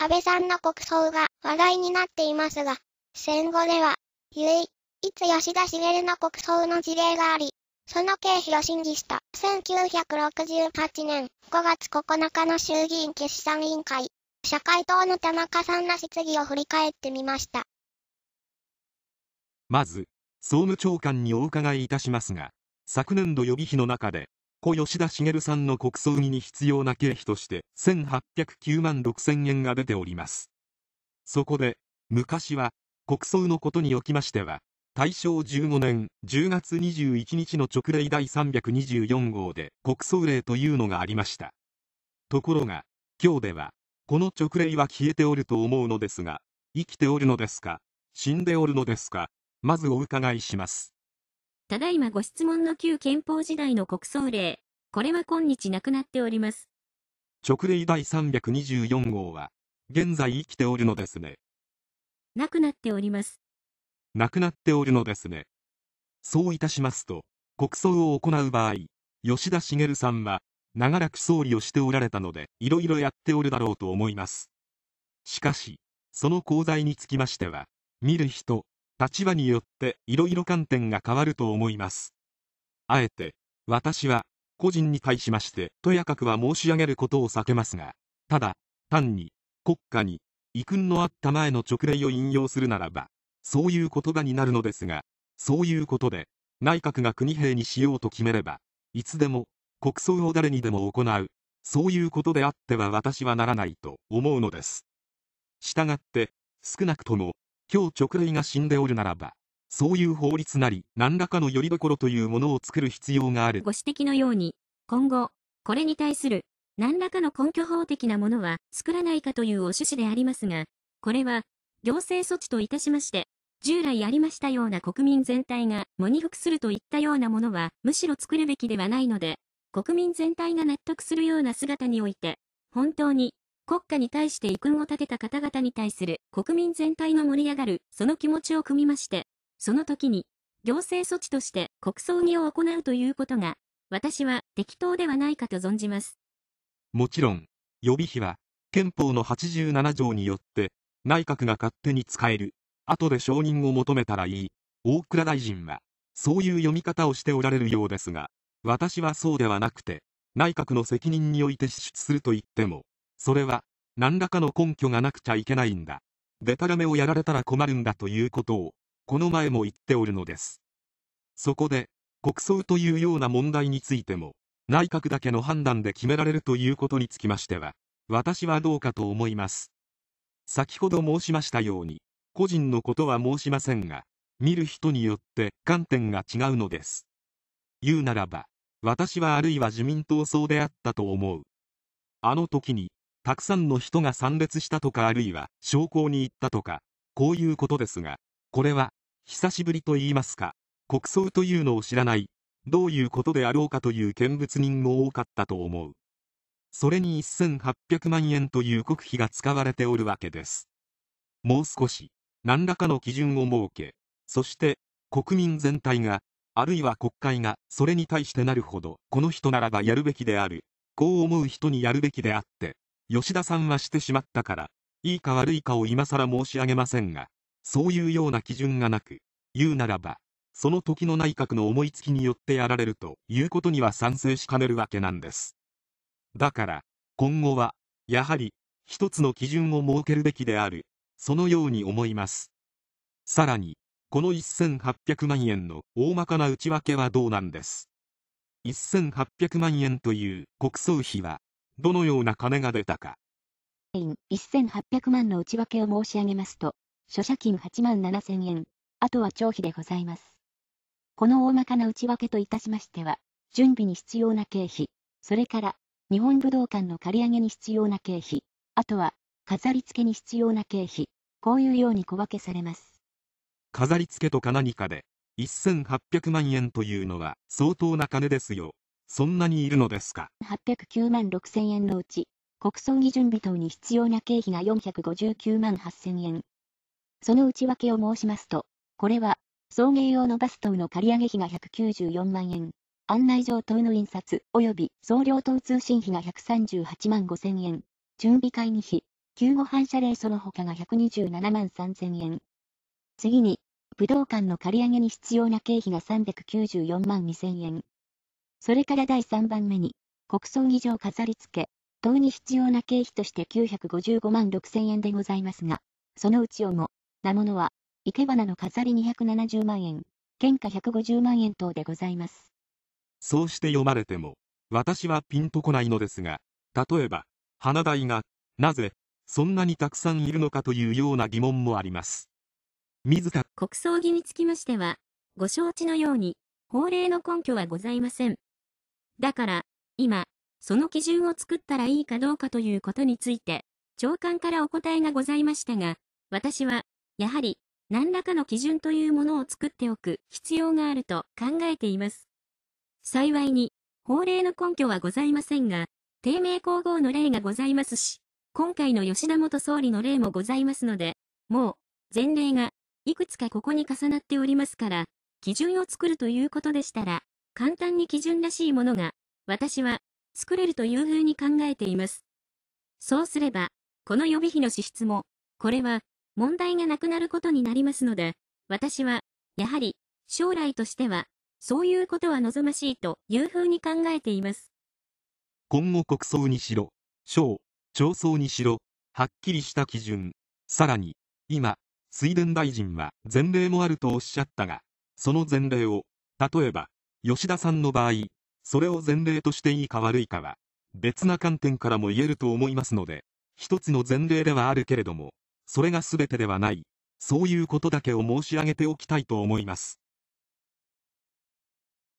安倍さんの国葬が話題になっていますが、戦後では、ゆい、いつ吉田茂の国葬の事例があり、その経費を審議した1968年5月9日の衆議院決算委員会、社会党の田中さんの質疑を振り返ってみました。まず、総務長官にお伺いいたしますが、昨年度予備費の中で、故吉田茂さんの国葬儀に必要な経費として1809万6000円が出ておりますそこで昔は国葬のことにおきましては大正15年10月21日の直令第324号で国葬令というのがありましたところが今日ではこの直令は消えておると思うのですが生きておるのですか死んでおるのですかまずお伺いしますただいまご質問の旧憲法時代の国葬令、これは今日なくなっております。直令第324号は、現在生きておるのですね。なくなっております。なくなっておるのですね。そういたしますと、国葬を行う場合、吉田茂さんは、長らく総理をしておられたので、いろいろやっておるだろうと思います。しかし、その功罪につきましては、見る人、立場によっていろいろ観点が変わると思います。あえて、私は、個人に対しまして、とやかくは申し上げることを避けますが、ただ、単に、国家に、遺訓のあった前の直令を引用するならば、そういう言葉になるのですが、そういうことで、内閣が国兵にしようと決めれば、いつでも、国葬を誰にでも行う、そういうことであっては私はならないと思うのです。したがって、少なくとも、今日直類が死んでおるならば、そういう法律なり、何らかの拠り所というものを作る必要がある。ご指摘のように、今後、これに対する、何らかの根拠法的なものは作らないかというお趣旨でありますが、これは、行政措置といたしまして、従来ありましたような国民全体が喪に服するといったようなものは、むしろ作るべきではないので、国民全体が納得するような姿において、本当に国家に対して遺訓を立てた方々に対する国民全体の盛り上がる、その気持ちを汲みまして、その時に、行政措置として国葬儀を行うということが、私は適当ではないかと存じます。もちろん、予備費は、憲法の87条によって、内閣が勝手に使える、後で承認を求めたらいい、大倉大臣は、そういう読み方をしておられるようですが、私はそうではなくて、内閣の責任において支出すると言っても、それは、何らかの根拠がなくちゃいけないんだ。デタラメをやられたら困るんだということを、この前も言っておるのです。そこで、国葬というような問題についても、内閣だけの判断で決められるということにつきましては、私はどうかと思います。先ほど申しましたように、個人のことは申しませんが、見る人によって観点が違うのです。言うならば、私はあるいは自民党総であったと思う。あの時に、たくさんの人が参列したとかあるいは商工に行ったとか、こういうことですが、これは、久しぶりと言いますか、国葬というのを知らない、どういうことであろうかという見物人も多かったと思う。それに1800万円という国費が使われておるわけです。もう少し、何らかの基準を設け、そして国民全体が、あるいは国会がそれに対してなるほど、この人ならばやるべきである、こう思う人にやるべきであって、吉田さんはしてしまったから、いいか悪いかを今更申し上げませんが、そういうような基準がなく、言うならば、その時の内閣の思いつきによってやられるということには賛成しかねるわけなんです。だから、今後は、やはり、一つの基準を設けるべきである、そのように思います。さらに、この1800万円の大まかな内訳はどうなんです。1800万円という国葬費は、どのような金が出たか。1800万の内訳を申し上げますと、諸借金8万7000円、あとは帳費でございます。この大まかな内訳といたしましては、準備に必要な経費、それから、日本武道館の借り上げに必要な経費、あとは、飾り付けに必要な経費、こういうように小分けされます。飾り付けとか何かで、1800万円というのは相当な金ですよ。そんなにいるのですか。809万6千円のうち、国葬儀準備等に必要な経費が459万8000円。その内訳を申しますと、これは、送迎用のバス等の借り上げ費が194万円、案内状等の印刷及び送料等通信費が138万5000円、準備会議費、救護反射令その他が127万3000円。次に、武道館の借り上げに必要な経費が394万2000円。それから第3番目に、国葬儀場飾り付け、等に必要な経費として955万6千円でございますが、そのうちをも、ものは、生け花の飾り270万円、原価150万円等でございます。そうして読まれても、私はピンとこないのですが、例えば、花代が、なぜ、そんなにたくさんいるのかというような疑問もあります。自ら国葬儀につきましては、ご承知のように、法令の根拠はございません。だから、今、その基準を作ったらいいかどうかということについて、長官からお答えがございましたが、私は、やはり、何らかの基準というものを作っておく必要があると考えています。幸いに、法令の根拠はございませんが、低迷皇后の例がございますし、今回の吉田元総理の例もございますので、もう、前例が、いくつかここに重なっておりますから、基準を作るということでしたら、簡単に基準らしいものが、私は、作れるというふうに考えています。そうすれば、この予備費の支出も、これは、問題がなくなることになりますので、私は、やはり、将来としては、そういうことは望ましいというふうに考えています。今後国葬にしろ、省、町葬にしろ、はっきりした基準。さらに、今、水田大臣は前例もあるとおっしゃったが、その前例を、例えば、吉田さんの場合、それを前例としていいか悪いかは、別な観点からも言えると思いますので、一つの前例ではあるけれども、それが全てではない、そういうことだけを申し上げておきたいと思います。